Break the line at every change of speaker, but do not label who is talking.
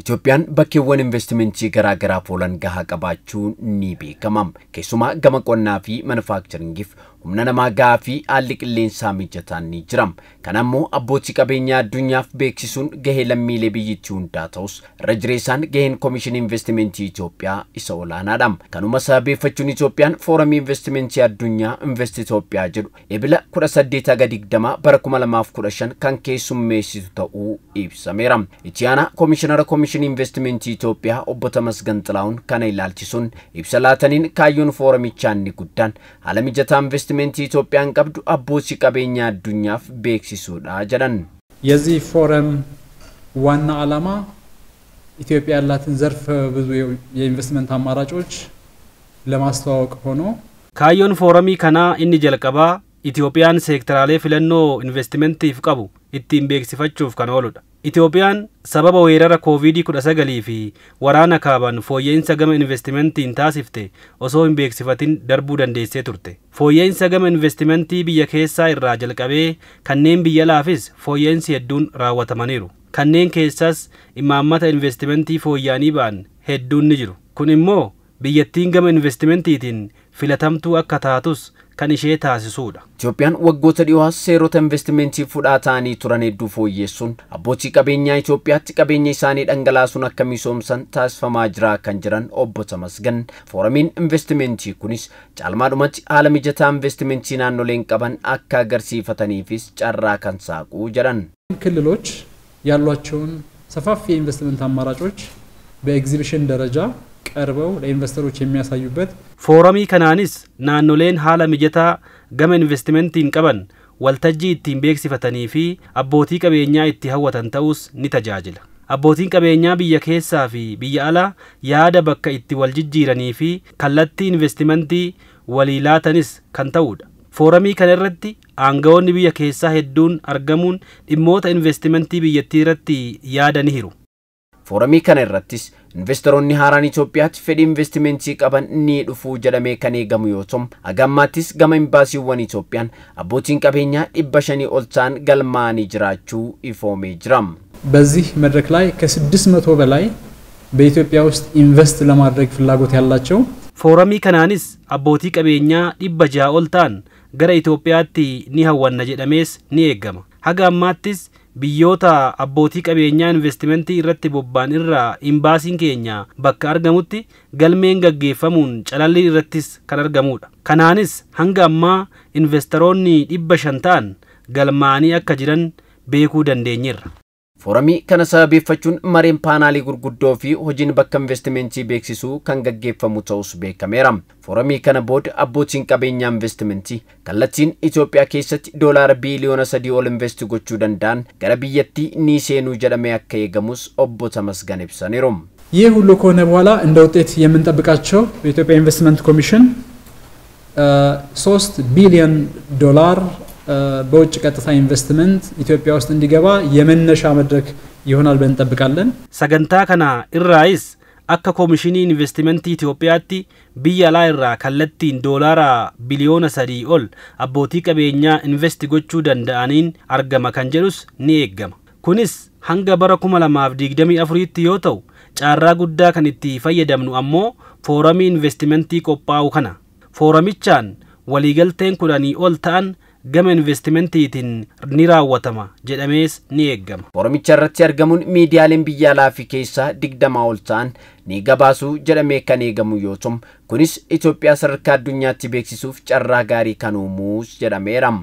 Itoophiyaan bakkeewwan investimentii garaagaraa foolan gahaa qabaachuun ni beekama. Keessumaa gama qonnaa fi manufaakcharingiif humna namaa gahaa fi haalli qilleensaa mijataan ni jira. Kana immoo abbootii qabeenyaa addunyaaf beeksisuun gahee lammiilee biyyattii hundaa ta'us irra jireessaan gaheen Koomishinii Investimentii Itoophiyaa isa olaanaadha. Kanuma sababeeffachuun Itoophiyaan Fooramii Investimentii Addunyaa Invest Itoophiyaa jedhu ebila 18-20 bara 2015 kan keessummeessitu ta'uu ibsameera. Itti aanaa Koomishinara Koomishinii ኮሚሽን ኢንቨስትመንት ኢትዮጵያ ኦቦ ተመስገን ጥላውን ከነ ኢላልችሱን ኢብሰላተኒን ካዩን ፎረም ፎረሚቻን ጉዳን አለምጀታ ኢንቨስትመንት ኢትዮጵያን ቀብዱ አቦ ሲቀበኛ
አዱኛፍ ቤክሲሱዳ ጀደን የዚህ ፎረም ዋና ዓላማ
ኢትዮጵያ ያላትን ዘርፍ ብዙ የኢንቨስትመንት አማራጮች
ለማስተዋወቅ ሆኖ
ካዮን ፎረሚ ከና እንጀልቀባ Itoophiyaan seektaraalee filannoo investimenitiif qabu ittiin beeksifachuuf kan ooludha. Itoophiyaan sababa weerara covid kudha sagalii fi waraana kaaban fooyya'insa gama investimentiin taasifte osoo hin beeksifatin darbuu dandeessee turte. Fooyya'insa gama investimentii biyya keessaa irraa jalqabee kanneen biyya laafis fooyya'insi hedduun raawwatamaniiru. Kanneen keessaas imaammata investimentii fooyya'anii ba'an hedduun ni jiru. Kun immoo biyyattiin gama investimentiitiin filatamtuu akka taatus kan ishee taasisuudha. Itoophiyaan waggoota
dhiyoos seerota investimentii fudhaa ta'anii turan hedduu fooyyeessuun abbootii qabeenyaa Itoophiyaatti qabeenya isaanii dhangalaasuun akka misoomsan taasifamaa jira kan jiran obbo Tamasgan. Foorumiin investimentii kunis caalmaadhumatti haala mijataa investimentii naannoleen qaban akka
agarsiifataniifis carraa
kan saaquu
jedhan. ክልሎች ያሏቸውን ሰፋፊ
የኢንቨስትመንት አማራጮች በኤግዚቢሽን ደረጃ Fooramii kanaanis naannoleen haala mijataa gama investimentiin qaban waltajjii ittiin beeksifatanii fi abbootii qabeenyaa itti hawwatan ta'us ni tajaajila. Abbootiin qabeenyaa biyya keessaa fi biyya alaa yaada bakka itti wal jijjiiranii fi kallattii investimentii walii laatanis kan ta'udha. Fooramii kana irratti aangawoonni biyya keessaa hedduun argamuun dhimmoota investimentii biyyattii irratti yaada ni hiru.
Fooramii kana irrattis Investoroonni haaraan Itoophiyaatti fedhii investimentii qaban ni dhufuu jedhamee kan eegamu yoo ta'u, hagammaattis gama imbaasiiwwan Itoophiyaan abbootiin qabeenyaa dhibba shanii ol ta'an galmaa'anii jiraachuu ifoomee jira.
በዚህ መድረክ ላይ ከ600 በላይ በኢትዮጵያ ውስጥ ኢንቨስት ለማድረግ ፍላጎት ያላቸው
ፎረሚ ከናንስ አቦቲ ቀቤኛ ዲበጃ ኦልታን ገረ ኢትዮጵያቲ ኒ ሀወነ ጀደሜስ ኒ ኤገማ ሀጋ biyyoota abbootii qabeenyaa investimentii irratti bobba'an irraa imbaasiin keenya bakka argamutti galmeen gaggeeffamuun calalli irrattis kan argamudha. Kanaanis hanga ammaa investoroonni dhibba shan ta'an galmaanii akka jiran beekuu dandeenyeerra. Fooramii kana sababeeffachuun
mareen paanaalee gurguddoo fi hojiin bakka investimentii beeksisuu kan gaggeeffamu ta'us beekameera. Fooramii kana booda abbootiin qabeenyaa investimentii kallattiin Itoophiyaa keessatti doolaara biiliyoona sadii ol invest gochuu danda'an gara biyyattii ni seenu jedhame akka eegamus
obbo Tamasgan ibsaniiru. ይህ ሁሉ ከሆነ በኋላ እንደ ውጤት የምንጠብቃቸው የኢትዮጵያ ኢንቨስትመንት ኮሚሽን ሶስት ቢሊዮን ዶላር
በውጭ ቀጥታ ኢንቨስትመንት ኢትዮጵያ ውስጥ እንዲገባ የመነሻ መድረክ ይሆናል ብለን እንጠብቃለን። ሰገንታ ከና እራይስ አከ ኮሚሽኒ ኢንቨስትመንት ኢትዮጵያቲ ብያ ላ ራ ከለቲን ዶላራ ቢሊዮነ ሰዲ ኦል አቦቲ ቀቤኛ ኢንቨስት ጎቹ ደንደአኒን አርገመ ከንጀሉስ ኒ ኤገመ ኩኒስ ሀንገ በረ ኩመ አፍሪት ዮ ተው ጫራ ጉዳ ከንቲ ፈየደምኑ አሞ ፎረሚ ኢንቨስትመንቲ ቆጳው ከና ፎረሚቻን ወሊገልቴን ኩዳኒ ኦል gama investimentiitiin ni raawwatama jedhamees ni eeggama. Oromicha irratti argamuun miidiyaaleen
biyya alaa fi keessaa digdama ol ta'an ni gabaasuu jedhamee kan eegamu yoo ta'u kunis
Itoophiyaa sadarkaa addunyaatti beeksisuuf carraa gaarii kan uumuus jedhameera.